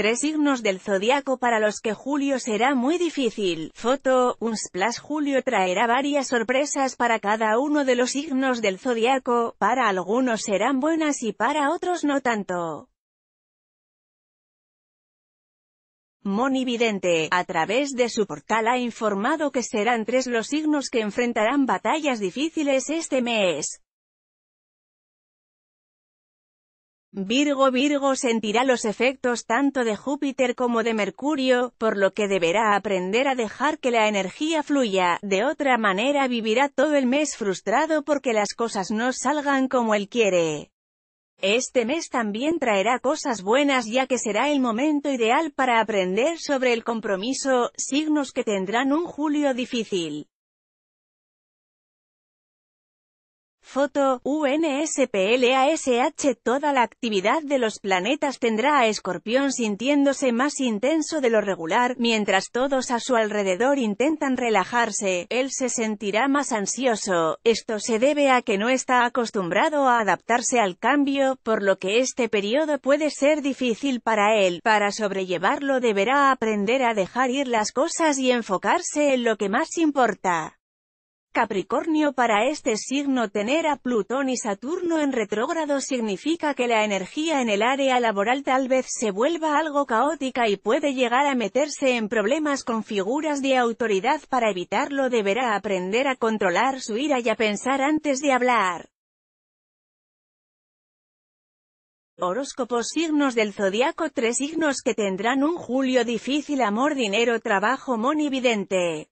Tres signos del zodiaco para los que julio será muy difícil. Foto, un splash julio traerá varias sorpresas para cada uno de los signos del zodiaco, para algunos serán buenas y para otros no tanto. Moni Vidente, a través de su portal ha informado que serán tres los signos que enfrentarán batallas difíciles este mes. Virgo Virgo sentirá los efectos tanto de Júpiter como de Mercurio, por lo que deberá aprender a dejar que la energía fluya, de otra manera vivirá todo el mes frustrado porque las cosas no salgan como él quiere. Este mes también traerá cosas buenas ya que será el momento ideal para aprender sobre el compromiso, signos que tendrán un julio difícil. Foto, UNSPLASH Toda la actividad de los planetas tendrá a Escorpión sintiéndose más intenso de lo regular, mientras todos a su alrededor intentan relajarse, él se sentirá más ansioso, esto se debe a que no está acostumbrado a adaptarse al cambio, por lo que este periodo puede ser difícil para él, para sobrellevarlo deberá aprender a dejar ir las cosas y enfocarse en lo que más importa. Capricornio Para este signo tener a Plutón y Saturno en retrógrado significa que la energía en el área laboral tal vez se vuelva algo caótica y puede llegar a meterse en problemas con figuras de autoridad para evitarlo deberá aprender a controlar su ira y a pensar antes de hablar. Horóscopos signos del zodiaco Tres signos que tendrán un julio difícil amor dinero trabajo monividente